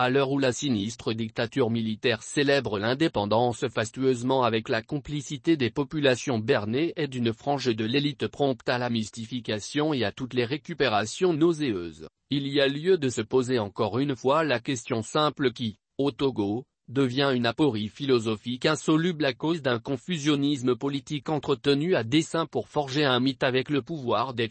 à l'heure où la sinistre dictature militaire célèbre l'indépendance fastueusement avec la complicité des populations bernées et d'une frange de l'élite prompte à la mystification et à toutes les récupérations nauséeuses, il y a lieu de se poser encore une fois la question simple qui, au Togo, devient une aporie philosophique insoluble à cause d'un confusionnisme politique entretenu à dessein pour forger un mythe avec le pouvoir des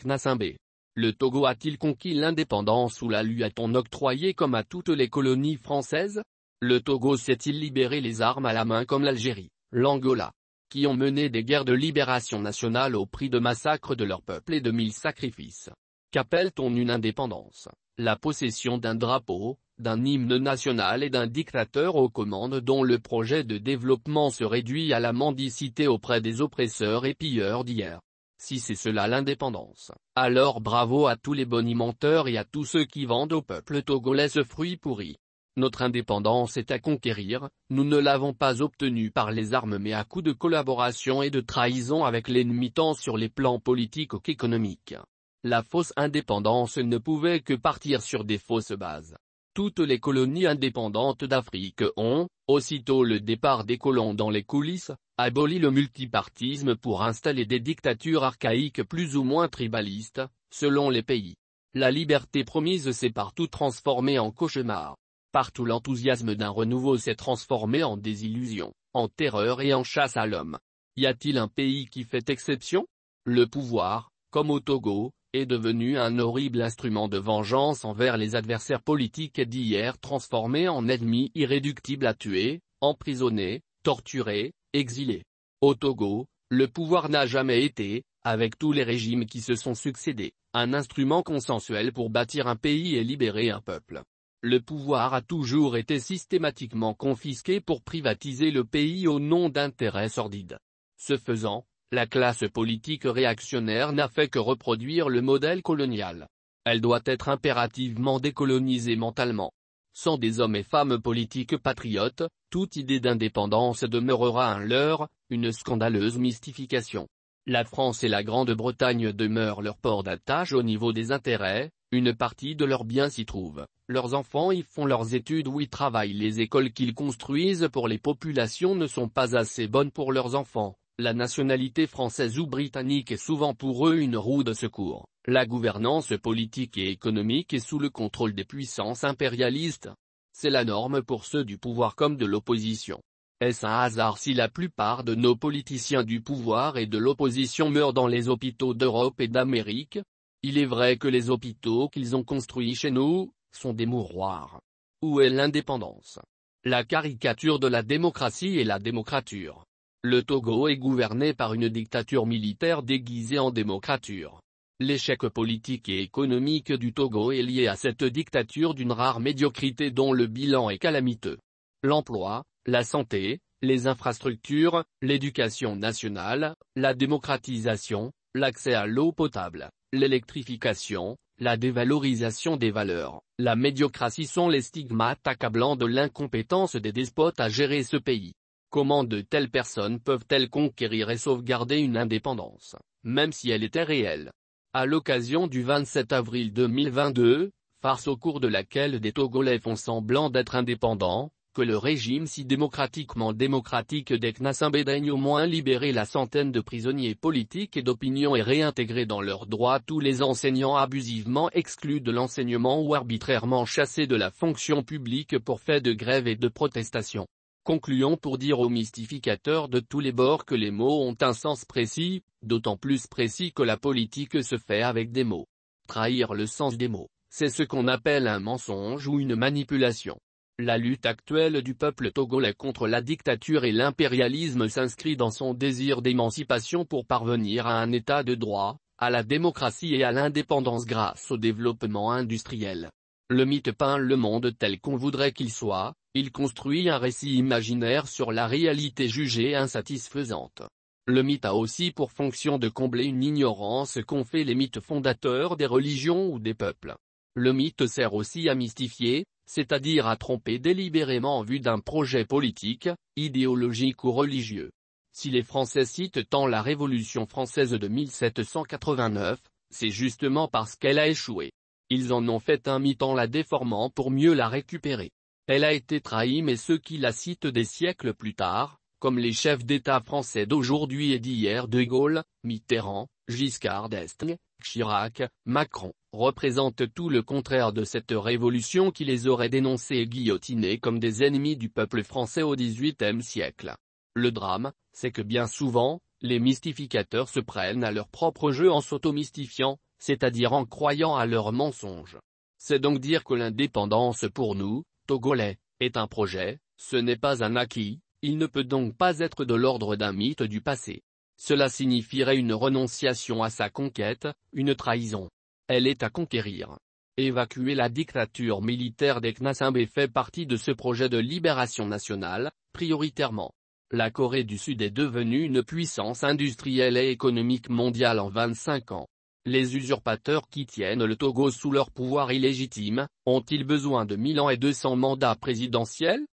le Togo a-t-il conquis l'indépendance ou la lui a-t-on octroyé comme à toutes les colonies françaises Le Togo s'est-il libéré les armes à la main comme l'Algérie, l'Angola, qui ont mené des guerres de libération nationale au prix de massacres de leur peuple et de mille sacrifices Qu'appelle-t-on une indépendance La possession d'un drapeau, d'un hymne national et d'un dictateur aux commandes dont le projet de développement se réduit à la mendicité auprès des oppresseurs et pilleurs d'hier. Si c'est cela l'indépendance, alors bravo à tous les bonimenteurs et à tous ceux qui vendent au peuple togolais ce fruit pourri. Notre indépendance est à conquérir, nous ne l'avons pas obtenue par les armes mais à coup de collaboration et de trahison avec l'ennemi tant sur les plans politiques qu'économiques. La fausse indépendance ne pouvait que partir sur des fausses bases. Toutes les colonies indépendantes d'Afrique ont, aussitôt le départ des colons dans les coulisses, abolit le multipartisme pour installer des dictatures archaïques plus ou moins tribalistes, selon les pays. La liberté promise s'est partout transformée en cauchemar. Partout l'enthousiasme d'un renouveau s'est transformé en désillusion, en terreur et en chasse à l'homme. Y a-t-il un pays qui fait exception Le pouvoir, comme au Togo, est devenu un horrible instrument de vengeance envers les adversaires politiques d'hier transformés en ennemis irréductibles à tuer, emprisonner, torturer, Exilé. Au Togo, le pouvoir n'a jamais été, avec tous les régimes qui se sont succédés, un instrument consensuel pour bâtir un pays et libérer un peuple. Le pouvoir a toujours été systématiquement confisqué pour privatiser le pays au nom d'intérêts sordides. Ce faisant, la classe politique réactionnaire n'a fait que reproduire le modèle colonial. Elle doit être impérativement décolonisée mentalement, sans des hommes et femmes politiques patriotes, toute idée d'indépendance demeurera un leurre, une scandaleuse mystification. La France et la Grande-Bretagne demeurent leur port d'attache au niveau des intérêts, une partie de leurs biens s'y trouve, leurs enfants y font leurs études ou y travaillent les écoles qu'ils construisent pour les populations ne sont pas assez bonnes pour leurs enfants, la nationalité française ou britannique est souvent pour eux une roue de secours. La gouvernance politique et économique est sous le contrôle des puissances impérialistes. C'est la norme pour ceux du pouvoir comme de l'opposition. Est-ce un hasard si la plupart de nos politiciens du pouvoir et de l'opposition meurent dans les hôpitaux d'Europe et d'Amérique Il est vrai que les hôpitaux qu'ils ont construits chez nous, sont des mouroirs. Où est l'indépendance La caricature de la démocratie et la démocrature. Le Togo est gouverné par une dictature militaire déguisée en démocrature. L'échec politique et économique du Togo est lié à cette dictature d'une rare médiocrité dont le bilan est calamiteux. L'emploi, la santé, les infrastructures, l'éducation nationale, la démocratisation, l'accès à l'eau potable, l'électrification, la dévalorisation des valeurs, la médiocratie sont les stigmates accablants de l'incompétence des despotes à gérer ce pays. Comment de telles personnes peuvent-elles conquérir et sauvegarder une indépendance, même si elle était réelle à l'occasion du 27 avril 2022, farce au cours de laquelle des Togolais font semblant d'être indépendants, que le régime si démocratiquement démocratique d'Ekna au moins libérer la centaine de prisonniers politiques et d'opinion et réintégrer dans leurs droits tous les enseignants abusivement exclus de l'enseignement ou arbitrairement chassés de la fonction publique pour fait de grève et de protestation. Concluons pour dire aux mystificateurs de tous les bords que les mots ont un sens précis, d'autant plus précis que la politique se fait avec des mots. Trahir le sens des mots, c'est ce qu'on appelle un mensonge ou une manipulation. La lutte actuelle du peuple togolais contre la dictature et l'impérialisme s'inscrit dans son désir d'émancipation pour parvenir à un état de droit, à la démocratie et à l'indépendance grâce au développement industriel. Le mythe peint le monde tel qu'on voudrait qu'il soit, il construit un récit imaginaire sur la réalité jugée insatisfaisante. Le mythe a aussi pour fonction de combler une ignorance qu'ont fait les mythes fondateurs des religions ou des peuples. Le mythe sert aussi à mystifier, c'est-à-dire à tromper délibérément en vue d'un projet politique, idéologique ou religieux. Si les Français citent tant la Révolution française de 1789, c'est justement parce qu'elle a échoué. Ils en ont fait un mythe en la déformant pour mieux la récupérer. Elle a été trahie mais ceux qui la citent des siècles plus tard, comme les chefs d'État français d'aujourd'hui et d'hier de Gaulle, Mitterrand, Giscard d'Estaing, Chirac, Macron, représentent tout le contraire de cette révolution qui les aurait dénoncés et guillotinés comme des ennemis du peuple français au XVIIIe siècle. Le drame, c'est que bien souvent, les mystificateurs se prennent à leur propre jeu en s'automystifiant, c'est-à-dire en croyant à leurs mensonges. C'est donc dire que l'indépendance pour nous, togolais, est un projet, ce n'est pas un acquis, il ne peut donc pas être de l'ordre d'un mythe du passé. Cela signifierait une renonciation à sa conquête, une trahison. Elle est à conquérir. Évacuer la dictature militaire des fait partie de ce projet de libération nationale, prioritairement. La Corée du Sud est devenue une puissance industrielle et économique mondiale en 25 ans les usurpateurs qui tiennent le Togo sous leur pouvoir illégitime, ont-ils besoin de mille ans et 200 mandats présidentiels